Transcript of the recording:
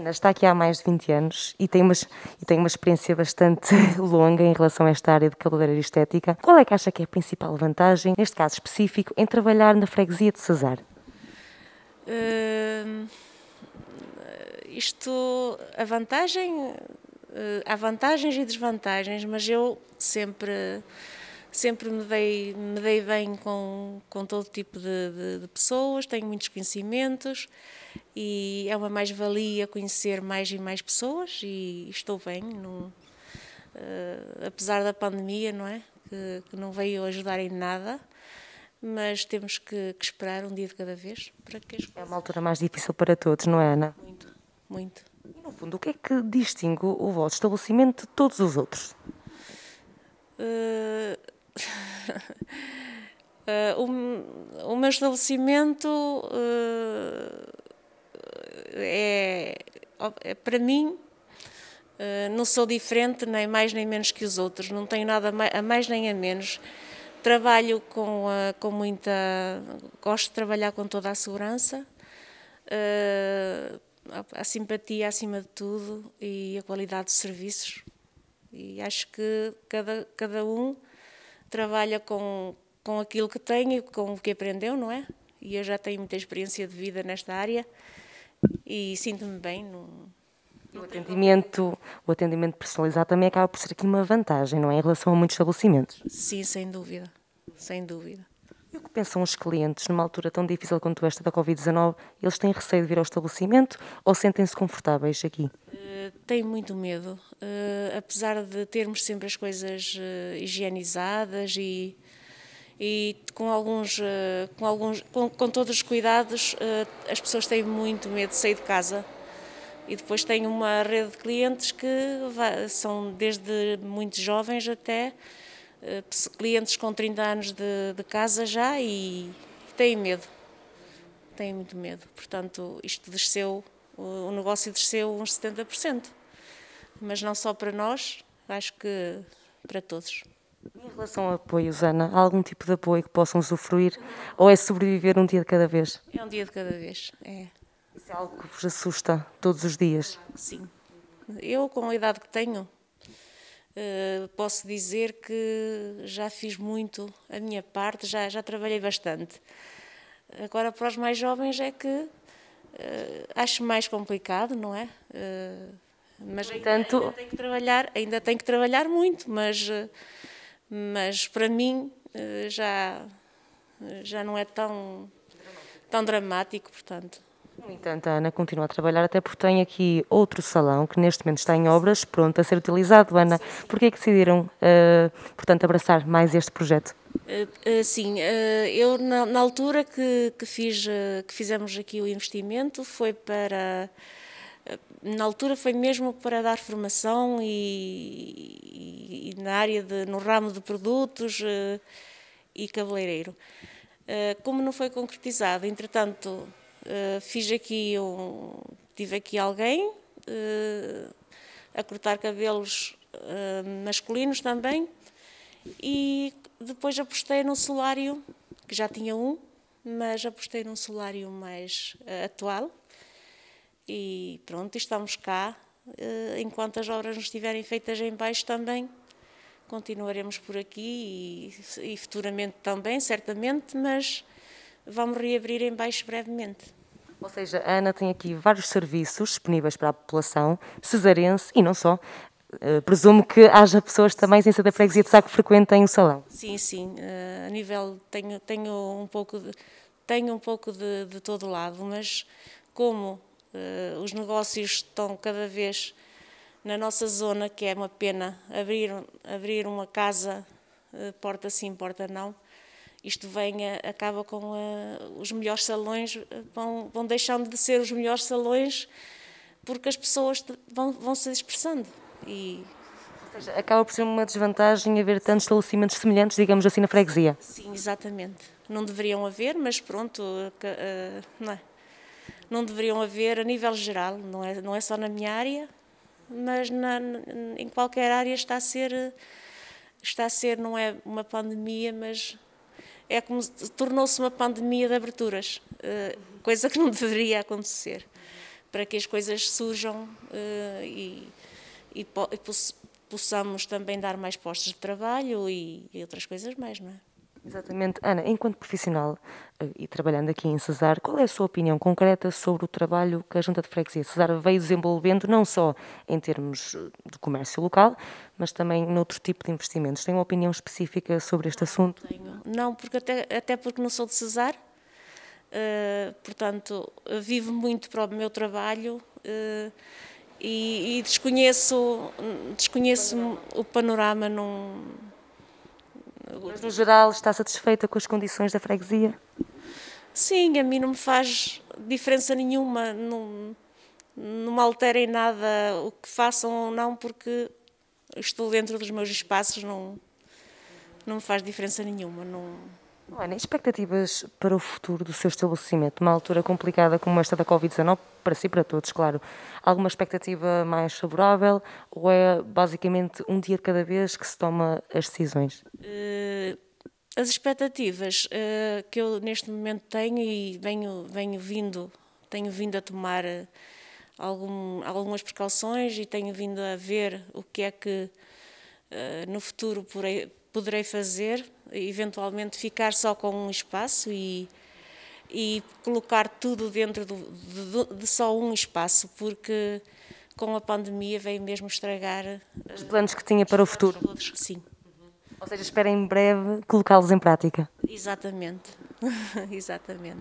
Ana está aqui há mais de 20 anos e tem, umas, e tem uma experiência bastante longa em relação a esta área de cabeleireira estética. Qual é que acha que é a principal vantagem, neste caso específico, em trabalhar na freguesia de Cesar? Uh, isto, a vantagem, uh, há vantagens e desvantagens, mas eu sempre sempre me dei, me dei bem com, com todo tipo de, de, de pessoas, tenho muitos conhecimentos e é uma mais-valia conhecer mais e mais pessoas e estou bem, não, uh, eh, apesar da pandemia, não é? Que, que, não veio ajudar em nada, mas temos que, que esperar um dia de cada vez para que coisas... É uma altura mais difícil para todos, não é, Ana? Muito, muito. E no fundo, o que é que distingue o vosso estabelecimento de todos os outros? Uh... Uh, o, o, meu estabelecimento uh, é, é, para mim, eh, não sou diferente nem mais nem menos que os outros, não tenho nada a mais nem a menos. Trabalho com, eh, com muita. Gosto de trabalhar com toda a segurança, eh, a simpatia acima de tudo e a qualidade de serviços. E acho que cada, cada um trabalha com, com aquilo que tem e com o que aprendeu, não é? E eu já tenho muita experiência de vida nesta área e sinto-me bem. no O atendimento, o atendimento personalizado também acaba por ser aqui uma vantagem, não é? Em relação a muitos estabelecimentos. Sim, sem dúvida. Sem dúvida. E o que pensam os clientes numa altura tão difícil quanto esta da Covid-19? Eles têm receio de vir ao estabelecimento ou sentem-se confortáveis aqui? Uh, eh, tenho muito medo. Uh, apesar de termos sempre as coisas uh, higienizadas e e com alguns, eh, com, alguns com, com todos os cuidados, eh, as pessoas têm muito medo de sair de casa. E depois tenho uma rede de clientes que são desde muito jovens até eh, clientes com 30 anos de, de casa já e têm medo. Têm muito medo. Portanto, isto desceu, o negócio desceu uns 70%. Mas não só para nós, acho que para todos. Em relação ao apoio, Ana, há algum tipo de apoio que possam usufruir ou é sobreviver um dia de cada vez? É um dia de cada vez, é. Isso é algo que vos assusta todos os dias? Sim. Eu, com a idade que tenho, eh, posso dizer que já fiz muito a minha parte, já, já trabalhei bastante. Agora, para os mais jovens, é que eh, acho mais complicado, não é? Eh, mas Portanto... ainda, ainda tenho que trabalhar, ainda tenho que trabalhar muito, mas mas para mim eh, já, já não é tão, tão dramático, portanto. No entanto, a Ana continua a trabalhar, até porque tem aqui outro salão que neste momento está em obras, pronto a ser utilizado. Ana, porquê é que decidiram, eh, portanto, abraçar mais este projeto? Eh, sim, eu na, na altura que, que, fiz, que fizemos aqui o investimento foi para na altura foi mesmo para dar formação e, e, e na área de, no ramo de produtos uh, e cabeleireiro. Uh, como não foi concretizado, entretanto uh, fiz aqui um, tive aqui alguém a cortar cabelos masculinos também e depois apostei num solário que já tinha um, mas apostei num solário mais atual e pronto, estamos cá. Eh, enquanto as obras não estiverem feitas em baixo também, continuaremos por aqui e, e futuramente também, certamente, mas vamos reabrir em baixo brevemente. Ou seja, a Ana tem aqui vários serviços disponíveis para a população, cesarense e não só. Eh, presumo que haja pessoas também sem ser da freguesia de Saco que frequentem o salão. Sim, sim. Eh, a nível, tenho, tenho um pouco de, tenho um pouco de, de todo lado, mas como Uh, os negócios estão cada vez na nossa zona, que é uma pena abrir, abrir uma casa, uh, porta sim, porta não. Isto vem, acaba com eh, os melhores salões, vão, vão deixando de ser os melhores salões porque as pessoas vão, vão se expressando. E... Ou seja, acaba por ser uma desvantagem haver tantos estabelecimentos semelhantes, digamos assim, na freguesia. Sim, exatamente. Não deveriam haver, mas pronto, uh, não é? não deveriam haver a nível geral, não é, não é só na minha área, mas na, em qualquer área está a ser, está a ser, não é uma pandemia, mas é como tornou-se uma pandemia de aberturas, eh, coisa que não deveria acontecer, para que as coisas surjam eh, e, e, possamos também dar mais postos de trabalho e, e outras coisas mais, não é? Exatamente. Ana, enquanto profissional eh, e trabalhando aqui em Cesar, qual é a sua opinião concreta sobre o trabalho que a Junta de Freguesia Cesar veio desenvolvendo, não só em termos eh, de comércio local, mas também noutro tipo de investimentos? Tem uma opinião específica sobre este assunto? Não, não porque até, até porque não sou de Cesar, uh, portanto, vivo muito para o meu trabalho. Uh, e, e, desconheço, desconheço o panorama, o panorama mas, no geral, está satisfeita com as condições da freguesia? Sim, a mim não me faz diferença nenhuma, não, não me alterem nada o que façam ou não, porque estou dentro dos meus espaços, não, não me faz diferença nenhuma. Não... Luana, é expectativas para o futuro do seu estabelecimento? numa altura complicada como esta da Covid-19, para si e para todos, claro. Alguma expectativa mais favorável ou é basicamente um dia de cada vez que se toma as decisões? Eh, as expectativas eh, que eu neste momento tenho e venho, venho vindo, tenho vindo a tomar eh, algum, algumas precauções e tenho vindo a ver o que é que no futuro poderei fazer, eventualmente ficar só com um espaço e, e colocar tudo dentro do, de, de, só um espaço, porque com a pandemia veio mesmo estragar eh, os planos que tinha para o futuro. Todos, sim. Ou seja, espera em breve colocá-los em prática. Exatamente, exatamente.